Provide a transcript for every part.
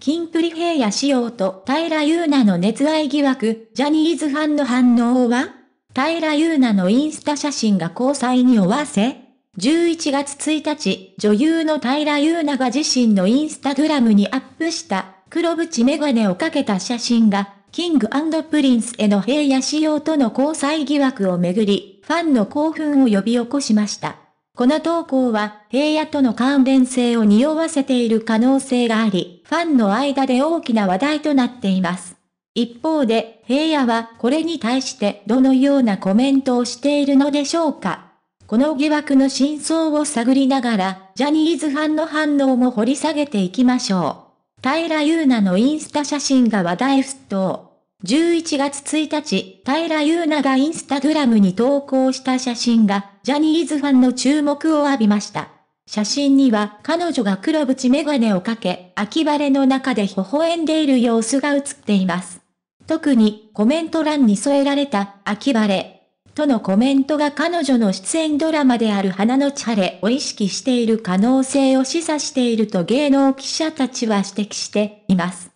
キンプリ平野仕様と平優奈の熱愛疑惑、ジャニーズファンの反応は平優奈のインスタ写真が交際に追わせ ?11 月1日、女優の平優奈が自身のインスタグラムにアップした黒縁メガネをかけた写真が、キングプリンスへの平野仕様との交際疑惑をめぐり、ファンの興奮を呼び起こしました。この投稿は、平野との関連性を匂わせている可能性があり、ファンの間で大きな話題となっています。一方で、平野はこれに対してどのようなコメントをしているのでしょうかこの疑惑の真相を探りながら、ジャニーズファンの反応も掘り下げていきましょう。平優奈のインスタ写真が話題沸騰。11月1日、平優奈がインスタグラムに投稿した写真が、ジャニーズファンの注目を浴びました。写真には彼女が黒縁メガネをかけ、秋晴れの中で微笑んでいる様子が映っています。特にコメント欄に添えられた秋晴れとのコメントが彼女の出演ドラマである花のち晴れを意識している可能性を示唆していると芸能記者たちは指摘しています。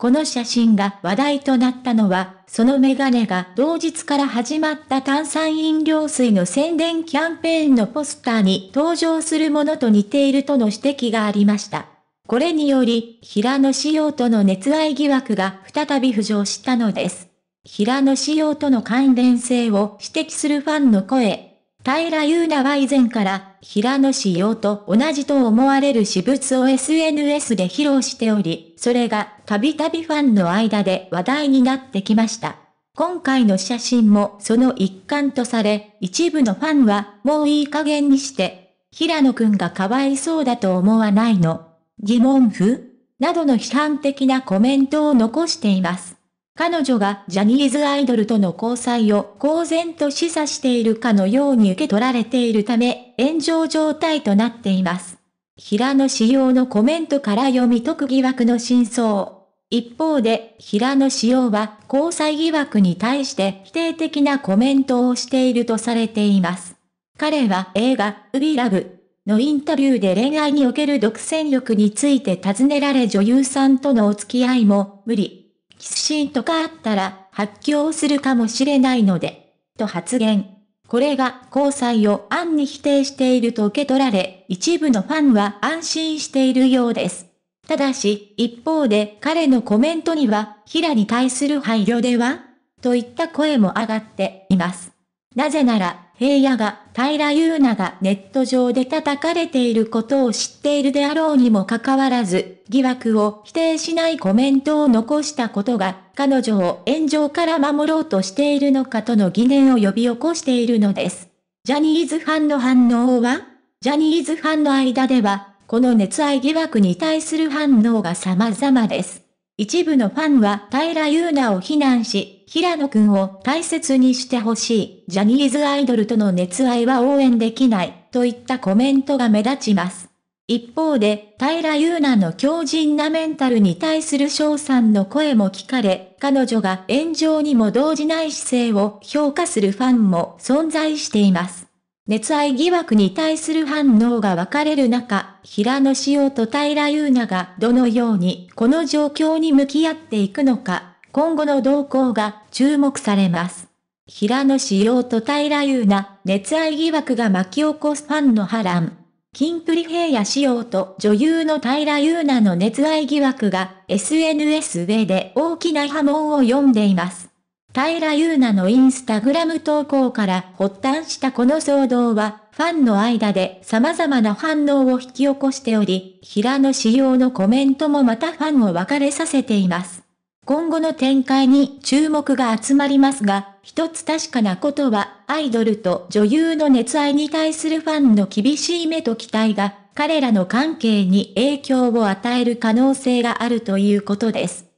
この写真が話題となったのは、そのメガネが同日から始まった炭酸飲料水の宣伝キャンペーンのポスターに登場するものと似ているとの指摘がありました。これにより、平野仕様との熱愛疑惑が再び浮上したのです。平野仕様との関連性を指摘するファンの声、平優奈は以前から平野紫耀と同じと思われる私物を SNS で披露しており、それがたびたびファンの間で話題になってきました。今回の写真もその一環とされ、一部のファンはもういい加減にして、平野くんがかわいそうだと思わないの疑問符などの批判的なコメントを残しています。彼女がジャニーズアイドルとの交際を公然と示唆しているかのように受け取られているため、炎上状態となっています。平野紫耀のコメントから読み解く疑惑の真相。一方で、平野紫耀は交際疑惑に対して否定的なコメントをしているとされています。彼は映画、We Love のインタビューで恋愛における独占力について尋ねられ女優さんとのお付き合いも無理キスシーンとかあったら発狂するかもしれないので、と発言。これが交際を暗に否定していると受け取られ、一部のファンは安心しているようです。ただし、一方で彼のコメントには、ヒラに対する配慮ではといった声も上がっています。なぜなら、平野が平優奈がネット上で叩かれていることを知っているであろうにもかかわらず、疑惑を否定しないコメントを残したことが、彼女を炎上から守ろうとしているのかとの疑念を呼び起こしているのです。ジャニーズファンの反応はジャニーズファンの間では、この熱愛疑惑に対する反応が様々です。一部のファンは平優奈を非難し、平野くんを大切にしてほしい、ジャニーズアイドルとの熱愛は応援できない、といったコメントが目立ちます。一方で、平優奈の強靭なメンタルに対する翔さんの声も聞かれ、彼女が炎上にも動じない姿勢を評価するファンも存在しています。熱愛疑惑に対する反応が分かれる中、平野紫耀と平優奈がどのようにこの状況に向き合っていくのか、今後の動向が注目されます。平野紫耀と平優奈、熱愛疑惑が巻き起こすファンの波乱。キンプリ平野仕様と女優の平優奈の熱愛疑惑が SNS 上で大きな波紋を読んでいます。平優奈のインスタグラム投稿から発端したこの騒動は、ファンの間で様々な反応を引き起こしており、平野仕様のコメントもまたファンを別れさせています。今後の展開に注目が集まりますが、一つ確かなことは、アイドルと女優の熱愛に対するファンの厳しい目と期待が、彼らの関係に影響を与える可能性があるということです。